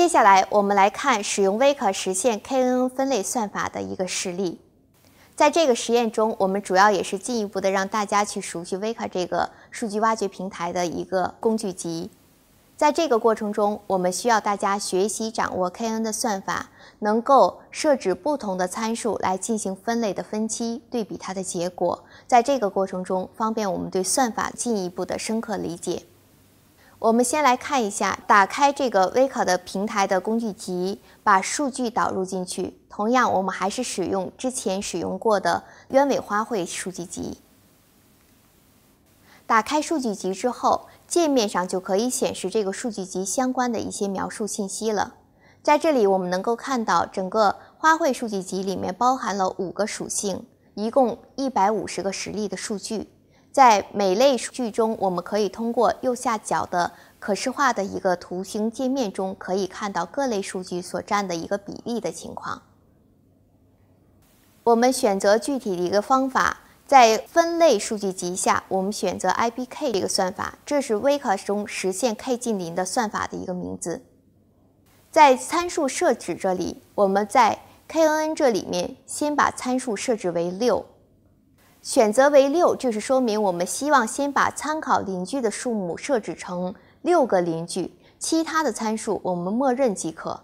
接下来，我们来看使用威可实现 KNN 分类算法的一个实例。在这个实验中，我们主要也是进一步的让大家去熟悉威可这个数据挖掘平台的一个工具集。在这个过程中，我们需要大家学习掌握 KNN 的算法，能够设置不同的参数来进行分类的分析，对比它的结果。在这个过程中，方便我们对算法进一步的深刻理解。我们先来看一下，打开这个微考的平台的工具集，把数据导入进去。同样，我们还是使用之前使用过的鸢尾花卉数据集。打开数据集之后，界面上就可以显示这个数据集相关的一些描述信息了。在这里，我们能够看到整个花卉数据集里面包含了五个属性，一共一百五十个实例的数据。在每类数据中，我们可以通过右下角的可视化的一个图形界面中，可以看到各类数据所占的一个比例的情况。我们选择具体的一个方法，在分类数据集下，我们选择 IBK 这个算法，这是 w e k 中实现 K 近邻的算法的一个名字。在参数设置这里，我们在 KNN 这里面，先把参数设置为六。选择为六，就是说明我们希望先把参考邻居的数目设置成六个邻居。其他的参数我们默认即可。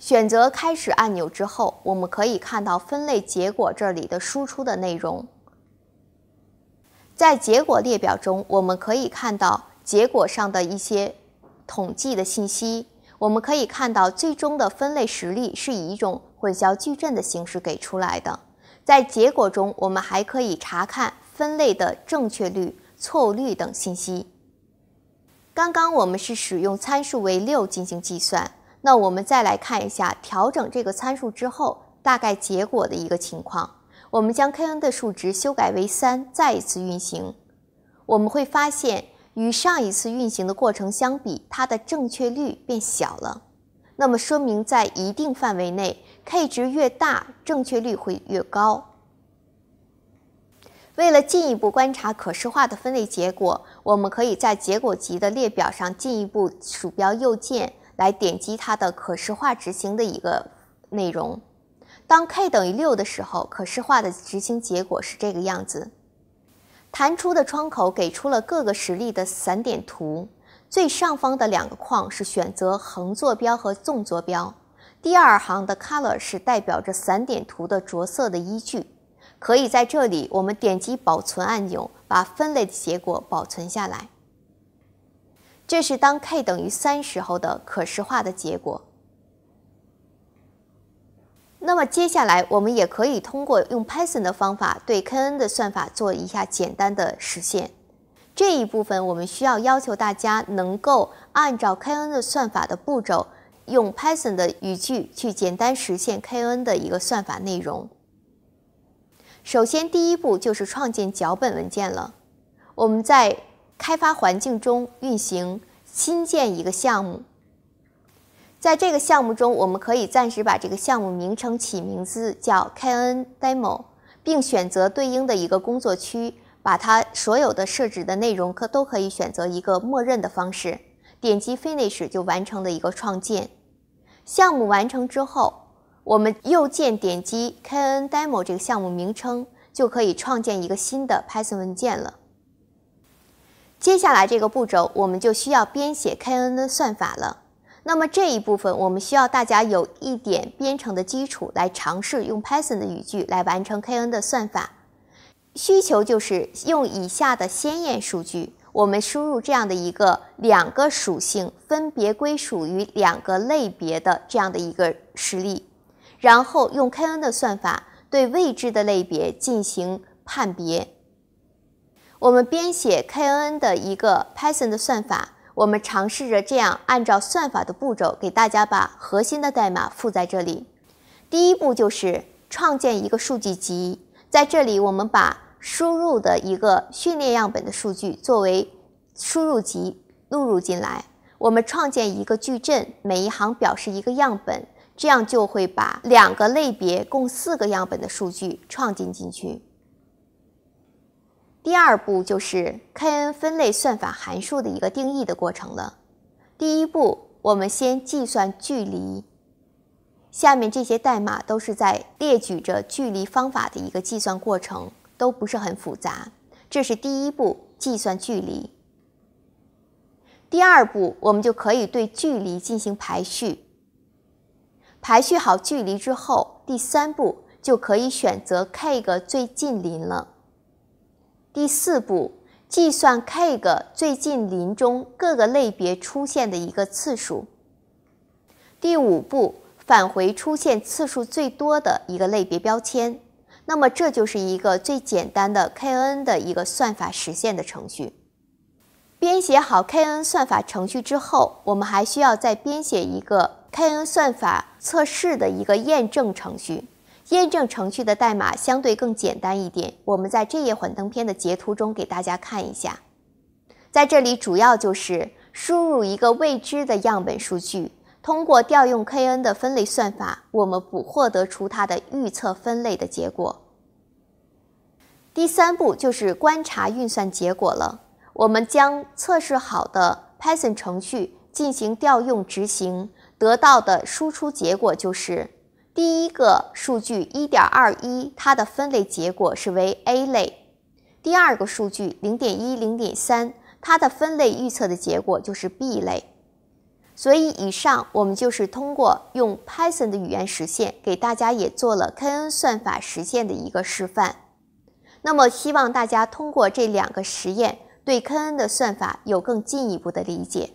选择开始按钮之后，我们可以看到分类结果这里的输出的内容。在结果列表中，我们可以看到结果上的一些统计的信息。我们可以看到最终的分类实例是以一种混淆矩阵的形式给出来的。在结果中，我们还可以查看分类的正确率、错误率等信息。刚刚我们是使用参数为六进行计算，那我们再来看一下调整这个参数之后大概结果的一个情况。我们将 k n 的数值修改为三，再一次运行，我们会发现与上一次运行的过程相比，它的正确率变小了。那么说明在一定范围内。K 值越大，正确率会越高。为了进一步观察可视化的分类结果，我们可以在结果集的列表上进一步鼠标右键来点击它的可视化执行的一个内容。当 K 等于六的时候，可视化的执行结果是这个样子。弹出的窗口给出了各个实例的散点图。最上方的两个框是选择横坐标和纵坐标。第二行的 color 是代表着散点图的着色的依据，可以在这里我们点击保存按钮，把分类的结果保存下来。这是当 k 等于三时候的可视化的结果。那么接下来我们也可以通过用 Python 的方法对 k N 的算法做一下简单的实现。这一部分我们需要要求大家能够按照 k N 的算法的步骤。用 Python 的语句去简单实现 KNN 的一个算法内容。首先，第一步就是创建脚本文件了。我们在开发环境中运行，新建一个项目。在这个项目中，我们可以暂时把这个项目名称起名字叫 KNN Demo，并选择对应的一个工作区，把它所有的设置的内容可都可以选择一个默认的方式，点击 Finish 就完成了一个创建。项目完成之后，我们右键点击 KNN Demo 这个项目名称，就可以创建一个新的 Python 文件了。接下来这个步骤，我们就需要编写 KNN 的算法了。那么这一部分，我们需要大家有一点编程的基础，来尝试用 Python 的语句来完成 KNN 的算法。需求就是用以下的先验数据。我们输入这样的一个两个属性分别归属于两个类别的这样的一个实例，然后用 KNN 的算法对未知的类别进行判别。我们编写 KNN 的一个 Python 的算法，我们尝试着这样按照算法的步骤给大家把核心的代码附在这里。第一步就是创建一个数据集，在这里我们把。输入的一个训练样本的数据作为输入集录入进来，我们创建一个矩阵，每一行表示一个样本，这样就会把两个类别共四个样本的数据创建进去。第二步就是 KNN 分类算法函数的一个定义的过程了。第一步，我们先计算距离。下面这些代码都是在列举着距离方法的一个计算过程。都不是很复杂，这是第一步，计算距离。第二步，我们就可以对距离进行排序。排序好距离之后，第三步就可以选择 k 个最近邻了。第四步，计算 k 个最近邻中各个类别出现的一个次数。第五步，返回出现次数最多的一个类别标签。那么这就是一个最简单的 KNN 的一个算法实现的程序。编写好 KNN 算法程序之后，我们还需要再编写一个 KNN 算法测试的一个验证程序。验证程序的代码相对更简单一点，我们在这页幻灯片的截图中给大家看一下。在这里主要就是输入一个未知的样本数据，通过调用 KNN 的分类算法，我们捕获得出它的预测分类的结果。第三步就是观察运算结果了。我们将测试好的 Python 程序进行调用执行，得到的输出结果就是第一个数据1.21，它的分类结果是为 A 类；第二个数据0.10.3，它的分类预测的结果就是 B 类。所以，以上我们就是通过用 Python 的语言实现，给大家也做了 KNN 算法实现的一个示范。那么，希望大家通过这两个实验，对 KNN 的算法有更进一步的理解。